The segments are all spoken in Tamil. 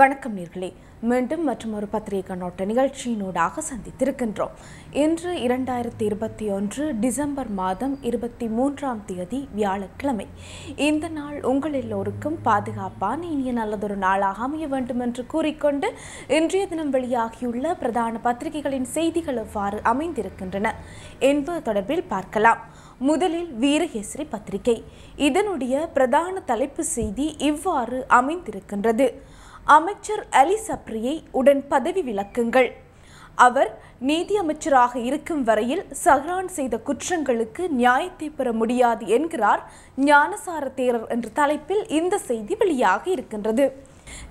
வணக்கம் நீர்களே மீண்டும் மற்றும் ஒரு பத்திரிகை கண்ணோட்ட நிகழ்ச்சியினூடாக சந்தித்திருக்கின்றோம் இன்று இரண்டாயிரத்தி இருபத்தி ஒன்று டிசம்பர் மாதம் இருபத்தி மூன்றாம் தேதி வியாழக்கிழமை இந்த நாள் உங்கள் எல்லோருக்கும் பாதுகாப்பான இனிய நல்லதொரு நாளாக அமைய வேண்டும் என்று கூறிக்கொண்டு இன்றைய தினம் வெளியாகியுள்ள பிரதான பத்திரிகைகளின் செய்திகள் எவ்வாறு அமைந்திருக்கின்றன என்பது தொடர்பில் பார்க்கலாம் முதலில் வீரகேசரி பத்திரிகை இதனுடைய பிரதான தலைப்பு செய்தி இவ்வாறு அமைந்திருக்கின்றது அமைச்சர் அலி சப்ரியை உடன் பதவி விலக்குங்கள் அவர் நீதி அமைச்சராக இருக்கும் வரையில் சஹ்ரான் செய்த குற்றங்களுக்கு நியாயத்தை பெற முடியாது என்கிறார் ஞானசார தேரர் என்ற தலைப்பில் இந்த செய்தி வெளியாக இருக்கின்றது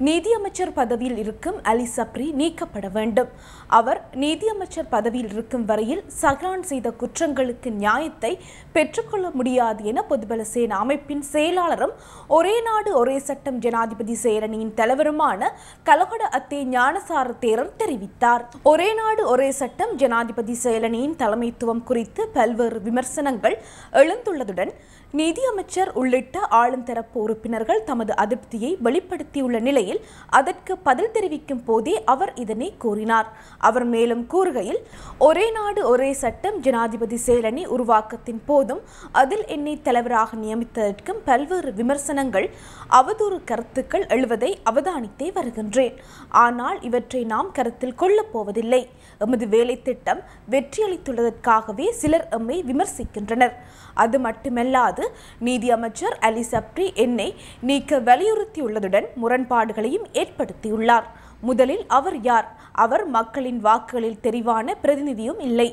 நீதியமைச்சர் பதவியில் இருக்கும் அலி சப்ரி நீக்கப்பட வேண்டும் அவர் நீதியமைச்சர் பதவியில் இருக்கும் வரையில் சஹ்ரான் செய்த குற்றங்களுக்கு நியாயத்தை பெற்றுக்கொள்ள முடியாது என பொதுபல சேனா அமைப்பின் செயலாளரும் ஒரே நாடு ஒரே சட்டம் ஜனாதிபதி சேரணியின் தலைவருமான கலகட அத்தே ஞானசார தேரர் தெரிவித்தார் ஒரே நாடு ஒரே சட்டம் ஜனாதிபதி செயலணியின் தலைமைத்துவம் குறித்து பல்வேறு விமர்சனங்கள் எழுந்துள்ளதுடன் நிதியமைச்சர் உள்ளிட்ட ஆளும் தரப்பு உறுப்பினர்கள் தமது அதிருப்தியை வெளிப்படுத்தியுள்ள நிலையில் அதற்கு பதில் தெரிவிக்கும் போதே அவர் இதனை கூறினார் அவர் மேலும் கூறுகையில் ஒரே நாடு ஒரே சட்டம் ஜனாதிபதி சேலனி உருவாக்கத்தின் போதும் அதில் என்னை தலைவராக நியமித்ததற்கும் பல்வேறு விமர்சனங்கள் அவதூறு கருத்துக்கள் எழுவதை அவதானித்தே வருகின்றேன் ஆனால் இவற்றை நாம் கருத்தில் கொள்ளப் போவதில்லை எமது வேலை திட்டம் வெற்றியளித்துள்ளதற்காகவே சிலர் எம்மை விமர்சிக்கின்றனர் அது மட்டுமல்லாது நீதியமைச்சர் அலி சப்ரி என்னை நீக்க வலியுறுத்தியுள்ளதுடன் முரண்பாடுகளையும் ஏற்படுத்தியுள்ளார் முதலில் அவர் யார் அவர் மக்களின் வாக்குகளில் தெரிவான பிரதிநிதியும் இல்லை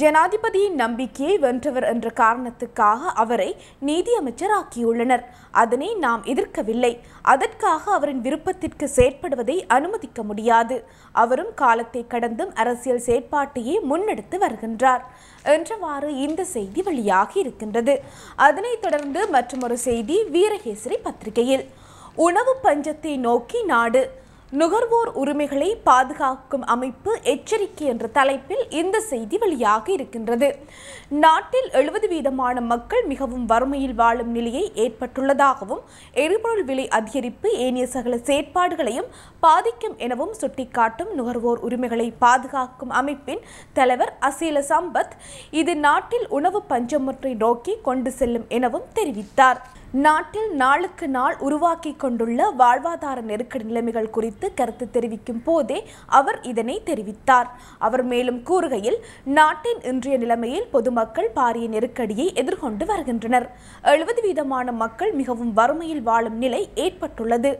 ஜனாதிபதியின் நம்பிக்கையை வென்றவர் என்ற காரணத்துக்காக அவரை நீதியமைச்சர் ஆக்கியுள்ளனர் அதனை நாம் எதிர்க்கவில்லை அதற்காக அவரின் விருப்பத்திற்கு செயற்படுவதை அனுமதிக்க முடியாது அவரும் காலத்தை கடந்தும் அரசியல் செயற்பாட்டையே முன்னெடுத்து வருகின்றார் என்றவாறு இந்த செய்தி வெளியாகி இருக்கின்றது அதனைத் தொடர்ந்து மற்றொரு செய்தி வீரகேசரி பத்திரிகையில் உணவு பஞ்சத்தை நோக்கி நாடு நுகர்வோர் உரிமைகளை பாதுகாக்கும் அமைப்பு எச்சரிக்கை என்ற தலைப்பில் இந்த செய்தி வெளியாக இருக்கின்றது நாட்டில் எழுபது வீதமான மக்கள் மிகவும் வறுமையில் வாழும் நிலையை ஏற்பட்டுள்ளதாகவும் எரிபொருள் விலை அதிகரிப்பு ஏனைய சகல செயற்பாடுகளையும் பாதிக்கும் எனவும் சுட்டிக்காட்டும் நுகர்வோர் உரிமைகளை பாதுகாக்கும் அமைப்பின் தலைவர் அசீல சம்பத் இது நாட்டில் உணவு பஞ்சமுற்றை நோக்கி கொண்டு செல்லும் எனவும் தெரிவித்தார் நாட்டில் நாளுக்கு நாள் உருவாக்கி கொண்டுள்ள வாழ்வாதார நெருக்கடி நிலைமைகள் குறித்து கருத்து தெரிவிக்கும் போதே அவர் இதனை தெரிவித்தார் அவர் மேலும் கூறுகையில் நாட்டின் இன்றைய நிலைமையில் பொதுமக்கள் பாரிய நெருக்கடியை எதிர்கொண்டு வருகின்றனர் எழுபது வீதமான மக்கள் மிகவும் வறுமையில் வாழும் நிலை ஏற்பட்டுள்ளது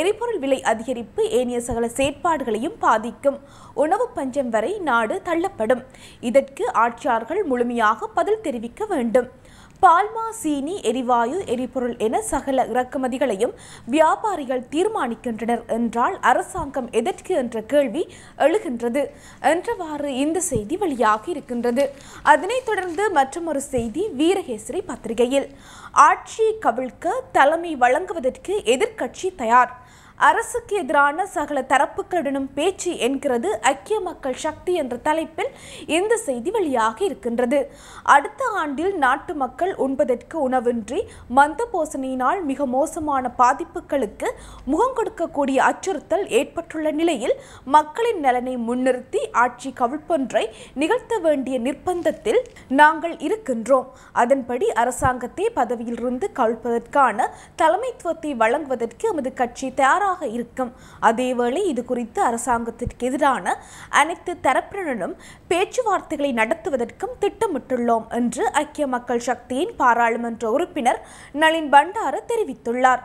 எரிபொருள் விலை அதிகரிப்பு ஏனைய சகல செயற்பாடுகளையும் பாதிக்கும் உணவு பஞ்சம் வரை நாடு தள்ளப்படும் இதற்கு ஆட்சியாளர்கள் முழுமையாக பதில் தெரிவிக்க வேண்டும் பால்மா சீனி எரிவாயு எரி பொருள் என சகல இறக்குமதிகளையும் வியாபாரிகள் தீர்மானிக்கின்றனர் என்றால் அரசாங்கம் எதற்கு என்ற கேள்வி எழுகின்றது என்றவாறு இந்த செய்தி வெளியாகி இருக்கின்றது அதனைத் தொடர்ந்து மற்றொரு செய்தி வீரகேசரி பத்திரிகையில் ஆட்சியை கவிழ்க்க தலைமை வழங்குவதற்கு எதிர்க்கட்சி தயார் அரசுக்கு எதிரான சகல தரப்புகளுடனும் பேச்சு என்கிறது ஐக்கிய மக்கள் சக்தி என்ற தலைப்பில் இந்த செய்தி வெளியாக இருக்கின்றது அடுத்த ஆண்டில் நாட்டு மக்கள் உண்பதற்கு உணவின்றி மந்த போசனையினால் மிக மோசமான பாதிப்புகளுக்கு முகம் கொடுக்கக்கூடிய அச்சுறுத்தல் ஏற்பட்டுள்ள நிலையில் மக்களின் நலனை முன்னிறுத்தி ஆட்சி கவிழ்ப்பொன்றை நிகழ்த்த வேண்டிய நிர்பந்தத்தில் நாங்கள் இருக்கின்றோம் அதன்படி அரசாங்கத்தை பதவியிலிருந்து கவிழ்ப்பதற்கான தலைமைத்துவத்தை வழங்குவதற்கு எமது கட்சி தயார் மாறாக இருக்கும் அதேவேளை இது குறித்து அரசாங்கத்திற்கு எதிரான அனைத்து தரப்பினரும் பேச்சுவார்த்தைகளை நடத்துவதற்கும் திட்டமிட்டுள்ளோம் என்று ஐக்கிய மக்கள் சக்தியின் பாராளுமன்ற உறுப்பினர் நளின் பண்டார தெரிவித்துள்ளார்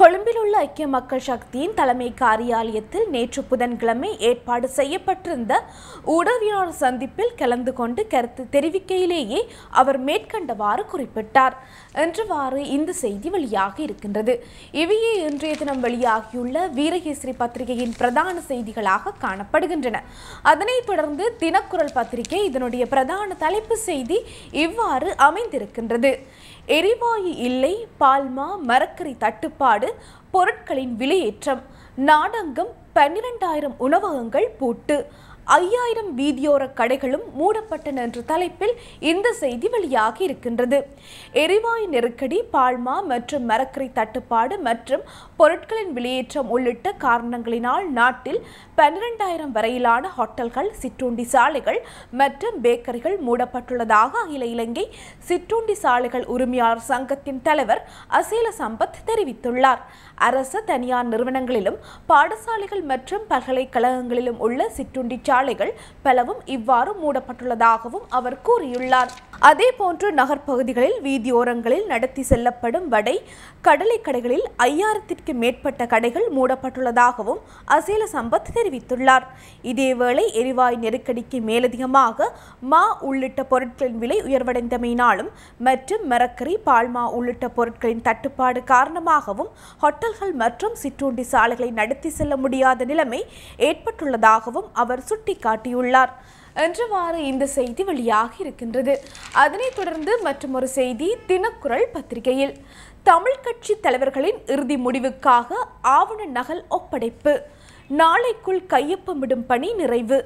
கொழும்பில் உள்ள ஐக்கிய மக்கள் சக்தியின் தலைமை காரியாலயத்தில் நேற்று புதன்கிழமை ஏற்பாடு செய்யப்பட்டிருந்த ஊடகவியலாளர் சந்திப்பில் கலந்து கொண்டு கருத்து தெரிவிக்கையிலேயே அவர் மேற்கண்டவாறு குறிப்பிட்டார் என்றவாறு இந்த செய்தி வெளியாக இருக்கின்றது இவையே இன்றைய தினம் வெளியாகியுள்ள வெளியாகியுள்ள வீரகேசரி பத்திரிகையின் பிரதான செய்திகளாக காணப்படுகின்றன அதனைத் தொடர்ந்து தினக்குரல் பத்திரிகை இதனுடைய பிரதான தலைப்பு செய்தி இவ்வாறு அமைந்திருக்கின்றது எரிவாயு இல்லை பால்மா மரக்கறி தட்டுப்பாடு பொருட்களின் விலையேற்றம் நாடங்கம் பன்னிரண்டாயிரம் உணவகங்கள் பூட்டு ஐயாயிரம் வீதியோர கடைகளும் மூடப்பட்டன என்ற தலைப்பில் இந்த செய்தி வெளியாகி இருக்கின்றது எரிவாயு நெருக்கடி பால்மா மற்றும் மரக்கறி தட்டுப்பாடு மற்றும் பொருட்களின் வெளியேற்றம் உள்ளிட்ட காரணங்களினால் நாட்டில் பன்னிரெண்டாயிரம் வரையிலான ஹோட்டல்கள் சிற்றுண்டி சாலைகள் மற்றும் பேக்கரிகள் மூடப்பட்டுள்ளதாக அகில இலங்கை சிற்றுண்டி சாலைகள் உரிமையாளர் சங்கத்தின் தலைவர் அசீல சம்பத் தெரிவித்துள்ளார் அரசு தனியார் நிறுவனங்களிலும் பாடசாலைகள் மற்றும் பல்கலைக்கழகங்களிலும் உள்ள சிற்றுண்டி சாலைகள் பலவும் இவ்வாறு மூடப்பட்டுள்ளதாகவும் அவர் கூறியுள்ளார் அதேபோன்று நகர்ப்பகுதிகளில் வீதியோரங்களில் நடத்தி செல்லப்படும் வடை கடலை கடைகளில் ஐயாயிரத்திற்கு நூற்றுக்கு மேற்பட்ட கடைகள் மூடப்பட்டுள்ளதாகவும் அசேல சம்பத் தெரிவித்துள்ளார் இதேவேளை எரிவாயு நெருக்கடிக்கு மேலதிகமாக மா உள்ளிட்ட பொருட்களின் விலை உயர்வடைந்தமையினாலும் மற்றும் மரக்கறி பால்மா உள்ளிட்ட பொருட்களின் தட்டுப்பாடு காரணமாகவும் ஹோட்டல்கள் மற்றும் சிற்றுண்டி சாலைகளை நடத்தி செல்ல முடியாத நிலைமை ஏற்பட்டுள்ளதாகவும் அவர் சுட்டிக்காட்டியுள்ளார் என்றவாறு இந்த செய்தி வெளியாகி இருக்கின்றது அதனைத் தொடர்ந்து மற்றொரு செய்தி தினக்குரல் பத்திரிகையில் தமிழ் கட்சி தலைவர்களின் இறுதி முடிவுக்காக ஆவண நகல் ஒப்படைப்பு நாளைக்குள் கையொப்பமிடும் பணி நிறைவு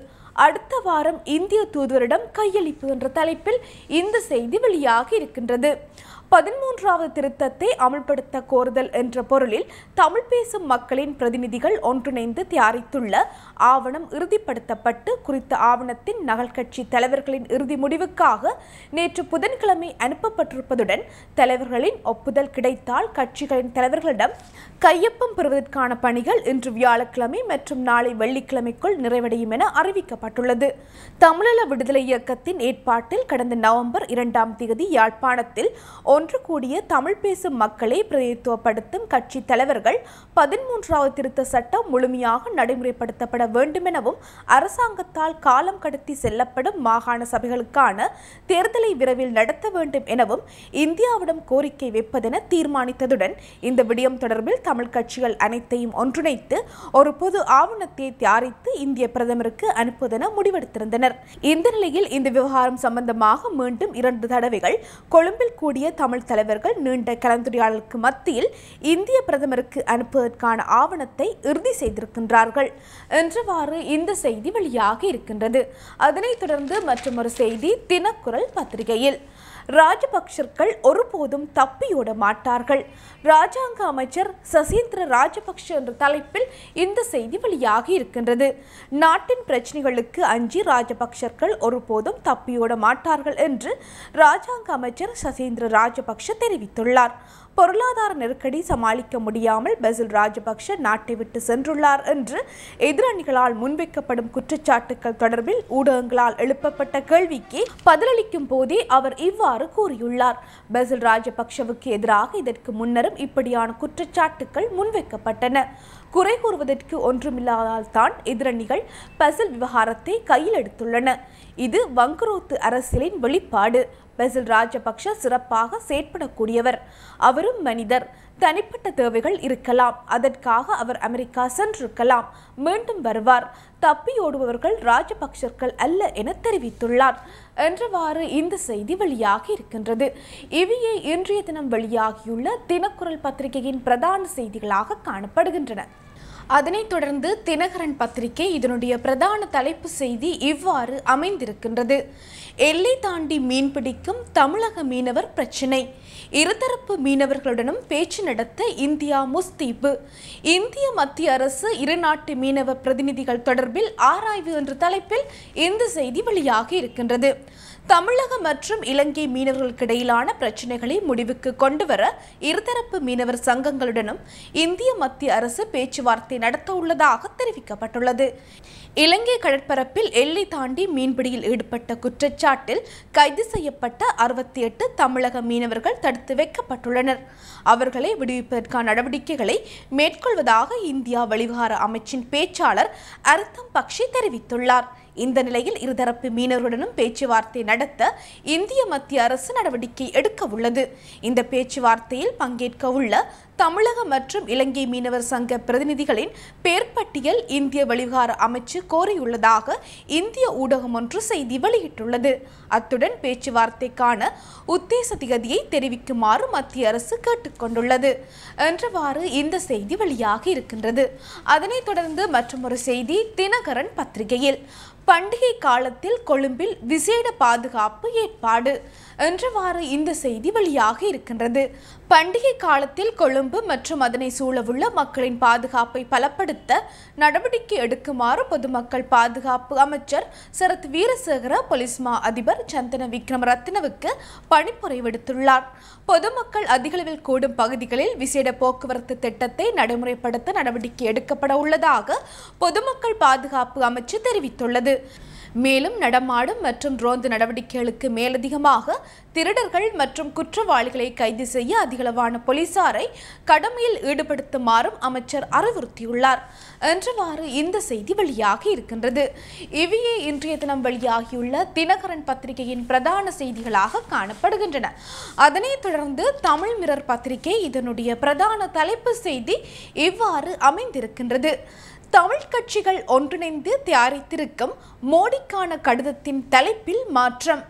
அடுத்த வாரம் இந்திய தூதுவரிடம் கையளிப்பு என்ற தலைப்பில் இந்த செய்தி வெளியாக இருக்கின்றது பதிமூன்றாவது திருத்தத்தை அமல்படுத்த கோருதல் என்ற பொருளில் தமிழ் பேசும் மக்களின் பிரதிநிதிகள் ஒன்றிணைந்து தயாரித்துள்ள ஆவணம் இறுதிப்படுத்தப்பட்டு குறித்த ஆவணத்தின் நகல் கட்சி தலைவர்களின் இறுதி முடிவுக்காக நேற்று புதன்கிழமை அனுப்பப்பட்டிருப்பதுடன் தலைவர்களின் ஒப்புதல் கிடைத்தால் கட்சிகளின் தலைவர்களிடம் கையொப்பம் பெறுவதற்கான பணிகள் இன்று வியாழக்கிழமை மற்றும் நாளை வெள்ளிக்கிழமைக்குள் நிறைவடையும் என அறிவிக்கப்பட்டுள்ளது தமிழீழ விடுதலை இயக்கத்தின் ஏற்பாட்டில் கடந்த நவம்பர் இரண்டாம் தேதி யாழ்ப்பாணத்தில் ஒன் ஒன்று கூடிய தமிழ் பேசும் மக்களை பிரதித்துவப்படுத்தும் கட்சி தலைவர்கள் பதிமூன்றாவது திருத்த சட்டம் முழுமையாக நடைமுறைப்படுத்தப்பட வேண்டுமெனவும் அரசாங்கத்தால் காலம் கடத்தி செல்லப்படும் மாகாண சபைகளுக்கான தேர்தலை விரைவில் நடத்த வேண்டும் எனவும் இந்தியாவிடம் கோரிக்கை வைப்பதென தீர்மானித்ததுடன் இந்த விடயம் தொடர்பில் தமிழ் கட்சிகள் அனைத்தையும் ஒன்றிணைத்து ஒரு பொது ஆவணத்தை தயாரித்து இந்திய பிரதமருக்கு அனுப்புவதென முடிவெடுத்திருந்தனர் இந்த நிலையில் இந்த விவகாரம் சம்பந்தமாக மீண்டும் இரண்டு தடவைகள் கொழும்பில் கூடிய தமிழ் தலைவர்கள் நீண்ட கலந்துரையாடலுக்கு மத்தியில் இந்திய பிரதமருக்கு அனுப்புவதற்கான ஆவணத்தை இறுதி செய்திருக்கின்றார்கள் என்றவாறு இந்த செய்தி வெளியாகி இருக்கின்றது அதனைத் தொடர்ந்து மற்றொரு செய்தி தினக்குரல் பத்திரிகையில் ராஜபக்ஷர்கள் ஒருபோதும் தப்பியோட மாட்டார்கள் ராஜாங்க அமைச்சர் சசீந்திர ராஜபக்ஷ என்ற தலைப்பில் இந்த செய்தி வெளியாகி இருக்கின்றது நாட்டின் பிரச்சனைகளுக்கு அஞ்சி ராஜபக்ஷர்கள் ஒருபோதும் தப்பியோட மாட்டார்கள் என்று ராஜாங்க அமைச்சர் சசீந்திர ராஜபக்ஷ தெரிவித்துள்ளார் பொருளாதார நெருக்கடி சமாளிக்க முடியாமல் பெசில் ராஜபக்ஷ நாட்டை விட்டு சென்றுள்ளார் என்று எதிரணிகளால் முன்வைக்கப்படும் குற்றச்சாட்டுகள் தொடர்பில் ஊடகங்களால் எழுப்பப்பட்ட கேள்விக்கு பதிலளிக்கும் போதே அவர் இவ்வாறு கூறியுள்ளார் பெசில் ராஜபக்ஷவுக்கு எதிராக இதற்கு முன்னரும் இப்படியான குற்றச்சாட்டுகள் முன்வைக்கப்பட்டன குறை கூறுவதற்கு ஒன்றுமில்லாதால் தான் எதிரணிகள் பசில் விவகாரத்தை கையில் எடுத்துள்ளன இது வங்குரோத்து அரசியலின் வெளிப்பாடு பசில் ராஜபக்ஷ சிறப்பாக செயற்படக்கூடியவர் அவரும் மனிதர் தனிப்பட்ட தேவைகள் இருக்கலாம் அதற்காக அவர் அமெரிக்கா சென்றிருக்கலாம் மீண்டும் வருவார் தப்பியோடுபவர்கள் ராஜபக்ஷர்கள் அல்ல என தெரிவித்துள்ளார் என்றவாறு இந்த செய்தி வெளியாகி இருக்கின்றது இவையே இன்றைய தினம் வெளியாகியுள்ள தினக்குரல் பத்திரிகையின் பிரதான செய்திகளாக காணப்படுகின்றன அதனைத் தொடர்ந்து தினகரன் பத்திரிகை இதனுடைய பிரதான தலைப்பு செய்தி இவ்வாறு அமைந்திருக்கின்றது எல்லை தாண்டி மீன்பிடிக்கும் தமிழக மீனவர் பிரச்சினை இருதரப்பு மீனவர்களுடனும் பேச்சு நடத்த இந்தியா முஸ்தீப்பு இந்திய மத்திய அரசு இரு நாட்டு மீனவ பிரதிநிதிகள் தொடர்பில் ஆராய்வு என்ற தலைப்பில் இந்த செய்தி வெளியாகி இருக்கின்றது தமிழக மற்றும் இலங்கை மீனவர்களுக்கிடையிலான பிரச்சினைகளை முடிவுக்கு கொண்டுவர இருதரப்பு மீனவர் சங்கங்களுடனும் இந்திய மத்திய அரசு பேச்சுவார்த்தை நடத்த உள்ளதாக தெரிவிக்கப்பட்டுள்ளது இலங்கை கடற்பரப்பில் எல்லை தாண்டி மீன்பிடியில் ஈடுபட்ட குற்றச்சாட்டில் கைது செய்யப்பட்ட அறுபத்தி எட்டு தமிழக மீனவர்கள் தடுத்து வைக்கப்பட்டுள்ளனர் அவர்களை விடுவிப்பதற்கான நடவடிக்கைகளை மேற்கொள்வதாக இந்தியா வெளிவிவகார அமைச்சின் பேச்சாளர் அர்த்தம் பக்ஷி தெரிவித்துள்ளார் இந்த நிலையில் இருதரப்பு மீனவர்களுடனும் பேச்சுவார்த்தை நடத்த இந்திய மத்திய அரசு நடவடிக்கை எடுக்க உள்ளது இந்த பேச்சுவார்த்தையில் பங்கேற்க உள்ள தமிழக மற்றும் இலங்கை மீனவர் சங்க பிரதிநிதிகளின் பேர்பட்டியல் பட்டியல் இந்திய வெளிவிகார அமைச்சு கோரியுள்ளதாக இந்திய ஊடகம் ஒன்று செய்தி வெளியிட்டுள்ளது அத்துடன் பேச்சுவார்த்தைக்கான உத்தேச திகதியை தெரிவிக்குமாறு மத்திய அரசு கேட்டுக்கொண்டுள்ளது என்றவாறு இந்த செய்தி வெளியாகி இருக்கின்றது அதனைத் தொடர்ந்து மற்றொரு செய்தி தினகரன் பத்திரிகையில் பண்டிகை காலத்தில் கொழும்பில் விசேட பாதுகாப்பு ஏற்பாடு என்றவாறு இந்த செய்தி வெளியாக இருக்கின்றது பண்டிகை காலத்தில் கொழும்பு மற்றும் அதனை சூழவுள்ள மக்களின் பாதுகாப்பை பலப்படுத்த நடவடிக்கை எடுக்குமாறு பொதுமக்கள் பாதுகாப்பு அமைச்சர் சரத் வீரசேகர போலீஸ் மா அதிபர் சந்தன விக்ரம் ரத்னவுக்கு பணிப்புரை விடுத்துள்ளார் பொதுமக்கள் அதிகளவில் கூடும் பகுதிகளில் விசேட போக்குவரத்து திட்டத்தை நடைமுறைப்படுத்த நடவடிக்கை எடுக்கப்பட உள்ளதாக பொதுமக்கள் பாதுகாப்பு அமைச்சு தெரிவித்துள்ளது மேலும் நடமாடும் மற்றும் ரோந்து நடவடிக்கைகளுக்கு மேலதிகமாக திருடர்கள் மற்றும் குற்றவாளிகளை கைது செய்ய அதிகளவான போலீசாரை கடமையில் ஈடுபடுத்துமாறும் அமைச்சர் அறிவுறுத்தியுள்ளார் என்றவாறு இந்த செய்தி வெளியாகி இருக்கின்றது இவையே இன்றைய தினம் வெளியாகியுள்ள தினகரன் பத்திரிகையின் பிரதான செய்திகளாக காணப்படுகின்றன அதனைத் தொடர்ந்து தமிழ் மிரர் பத்திரிகை இதனுடைய பிரதான தலைப்பு செய்தி இவ்வாறு அமைந்திருக்கின்றது தமிழ் கட்சிகள் ஒன்றிணைந்து தயாரித்திருக்கும் மோடிக்கான கடிதத்தின் தலைப்பில் மாற்றம்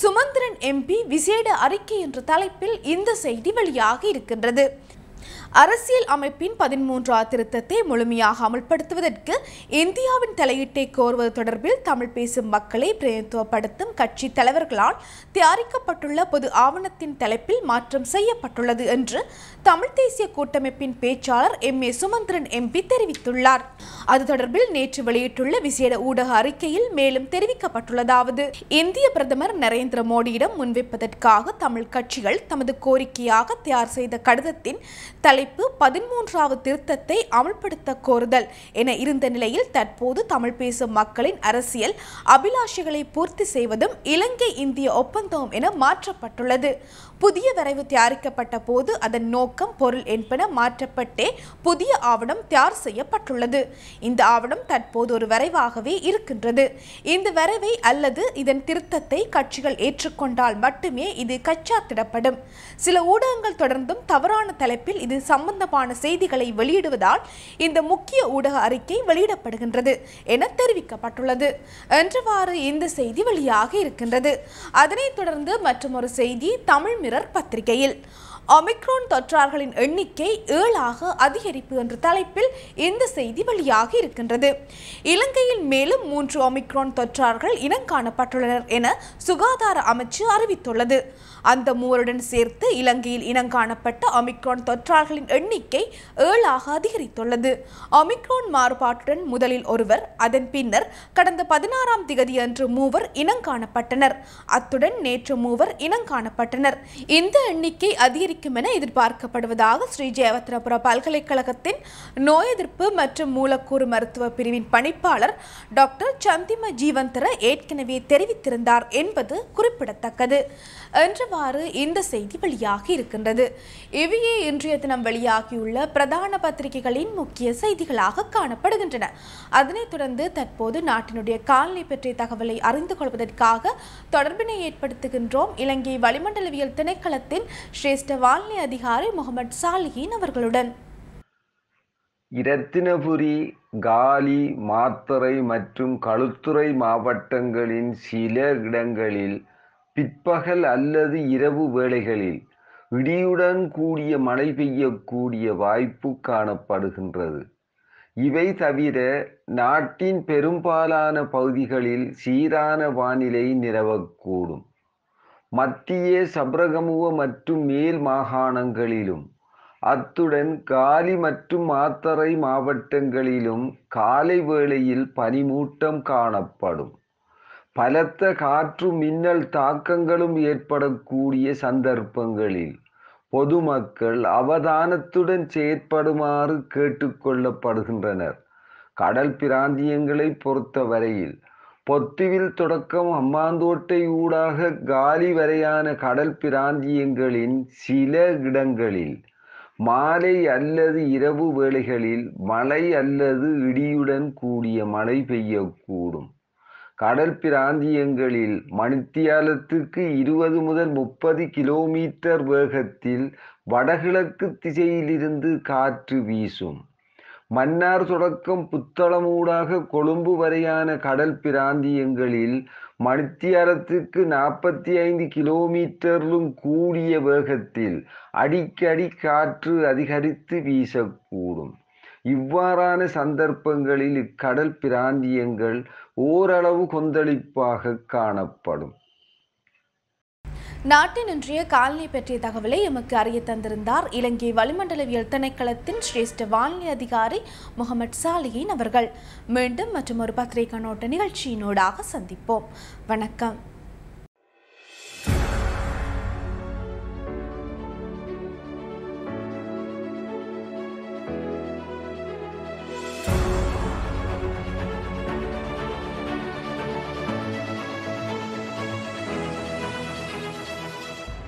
சுமந்திரன் எம்பி விசேட அறிக்கை என்ற தலைப்பில் இந்த செய்தி வெளியாகி இருக்கின்றது அரசியல் அமைப்பின் பதிமூன்றாம் திருத்தத்தை முழுமையாக அமல்படுத்துவதற்கு இந்தியாவின் தலையீட்டை கோருவது தொடர்பில் தமிழ் பேசும் மக்களை பிரதிநிதித்துவப்படுத்தும் கட்சி தலைவர்களால் தயாரிக்கப்பட்டுள்ள பொது ஆவணத்தின் தலைப்பில் மாற்றம் செய்யப்பட்டுள்ளது என்று தமிழ் தேசிய கூட்டமைப்பின் பேச்சாளர் எம் ஏ சுமந்திரன் எம்பி தெரிவித்துள்ளார் அது தொடர்பில் நேற்று வெளியிட்டுள்ள விசேட ஊடக அறிக்கையில் மேலும் தெரிவிக்கப்பட்டுள்ளதாவது இந்திய பிரதமர் நரேந்திர மோடியிடம் முன்வைப்பதற்காக தமிழ் கட்சிகள் தமது கோரிக்கையாக தயார் செய்த கடிதத்தின் தலை தலைப்பு பதிமூன்றாவது திருத்தத்தை அமல்படுத்த கோருதல் என இருந்த நிலையில் தற்போது தமிழ் பேசும் மக்களின் அரசியல் அபிலாஷைகளை பூர்த்தி செய்வதும் இலங்கை இந்திய ஒப்பந்தம் என மாற்றப்பட்டுள்ளது புதிய வரைவு தயாரிக்கப்பட்ட போது அதன் நோக்கம் பொருள் என்பன மாற்றப்பட்டே புதிய ஆவணம் தயார் செய்யப்பட்டுள்ளது இந்த ஆவணம் தற்போது ஒரு வரைவாகவே இருக்கின்றது இந்த வரைவை அல்லது இதன் திருத்தத்தை கட்சிகள் ஏற்றுக்கொண்டால் மட்டுமே இது கச்சாத்திடப்படும் சில ஊடகங்கள் தொடர்ந்தும் தவறான தலைப்பில் இது சம்பந்தமான செய்திகளை வெளியிடுவதால் இந்த முக்கிய ஊடக அறிக்கை வெளியிடப்படுகின்றது என தெரிவிக்கப்பட்டுள்ளது என்றவாறு இந்த செய்தி வெளியாக இருக்கின்றது அதனைத் தொடர்ந்து மற்றும் ஒரு செய்தி தமிழ் மிரர் பத்திரிகையில் அமிக்ரோன் தொற்றார்களின் எண்ணிக்கை ஏழாக அதிகரிப்பு என்ற தலைப்பில் இந்த செய்தி வெளியாகி இருக்கின்றது இலங்கையில் மேலும் மூன்று அமிக்ரோன் தொற்றார்கள் இனம் காணப்பட்டுள்ளனர் என சுகாதார அமைச்சு அறிவித்துள்ளது அந்த மூவருடன் சேர்த்து இலங்கையில் இனங்காணப்பட்ட அமிக்ரான் தொற்றாளர்களின் எண்ணிக்கை ஏழாக அதிகரித்துள்ளது அமிக்ரான் மாறுபாட்டுடன் முதலில் ஒருவர் அதன் பின்னர் கடந்த பதினாறாம் திகதியன்று மூவர் இனங்காணப்பட்டனர் அத்துடன் நேற்று மூவர் இனங்காணப்பட்டனர் இந்த எண்ணிக்கை அதிகரிக்கும் என எதிர்பார்க்கப்படுவதாக ஸ்ரீ ஜெயவத்னபுர பல்கலைக்கழகத்தின் நோய் எதிர்ப்பு மற்றும் மூலக்கூறு மருத்துவ பிரிவின் பணிப்பாளர் டாக்டர் சந்திம ஜீவந்தர ஏற்கனவே தெரிவித்திருந்தார் என்பது குறிப்பிடத்தக்கது என்றவாறு இந்த செய்தி வெளியாகி இருக்கின்றது இவையே இன்றைய தினம் வெளியாகியுள்ள பிரதான பத்திரிகைகளின் முக்கிய செய்திகளாக காணப்படுகின்றன அதனைத் தொடர்ந்து தற்போது நாட்டினுடைய காலநிலை பற்றிய தகவலை அறிந்து கொள்வதற்காக தொடர்பினை ஏற்படுத்துகின்றோம் இலங்கை வளிமண்டலவியல் திணைக்களத்தின் சிரேஷ்ட வானிலை அதிகாரி முகமது சாலிஹின் அவர்களுடன் இரத்தினபுரி காலி மாத்தறை மற்றும் களுத்துறை மாவட்டங்களின் சில இடங்களில் பிற்பகல் அல்லது இரவு வேளைகளில் விடியுடன் கூடிய மழை பெய்யக்கூடிய வாய்ப்பு காணப்படுகின்றது. இவை தவிர நாட்டின் பெரும்பாலான பகுதிகளில் சீரான வானிலை நிலவக்கூடும். மத்திய சப்ரகமுவ மற்றும் மேல் மாகாணங்களிலும் அத்துடன் காலி மற்றும் மாத்தறை மாவட்டங்களிலும் காலை வேளையில் பனிமூட்டம் காணப்படும். பலத்த காற்று மின்னல் தாக்கங்களும் ஏற்படக்கூடிய சந்தர்ப்பங்களில் பொதுமக்கள் அவதானத்துடன் செயற்படுமாறு கேட்டுக்கொள்ளப்படுகின்றனர் கடல் பிராந்தியங்களை பொறுத்தவரையில் பொத்துவில் தொடக்கம் அம்மாந்தோட்டை ஊடாக காலி வரையான கடல் பிராந்தியங்களின் சில இடங்களில் மாலை அல்லது இரவு வேளைகளில் மழை அல்லது இடியுடன் கூடிய மழை பெய்யக்கூடும் கடல் பிராந்தியங்களில் மணித்தியாலத்துக்கு இருபது முதல் முப்பது கிலோமீட்டர் வேகத்தில் வடகிழக்கு திசையிலிருந்து காற்று வீசும். மன்னார் தொடக்கம் புத்தளமூடாக கொழும்பு வரையான கடல் பிராந்தியங்களில் மணித்தியாலத்துக்கு நாற்பத்தி ஐந்து கிலோமீட்டரிலும் கூடிய வேகத்தில் அடிக்கடி காற்று அதிகரித்து வீசக்கூடும். இவ்வாறான சந்தர்ப்பங்களில் இக்கடல் பிராந்தியங்கள் ஓரளவு கொந்தளிப்பாக காணப்படும் நாட்டின் இன்றைய காலனி பற்றிய தகவலை எமக்கு அறிய தந்திருந்தார் இலங்கை வளிமண்டலவியல் திணைக்களத்தின் சிரேஷ்ட வானிலை அதிகாரி முகமது சாலியின் அவர்கள் மீண்டும் மற்றும் ஒரு பத்திரிகை நோட்ட நிகழ்ச்சியினோடாக சந்திப்போம் வணக்கம்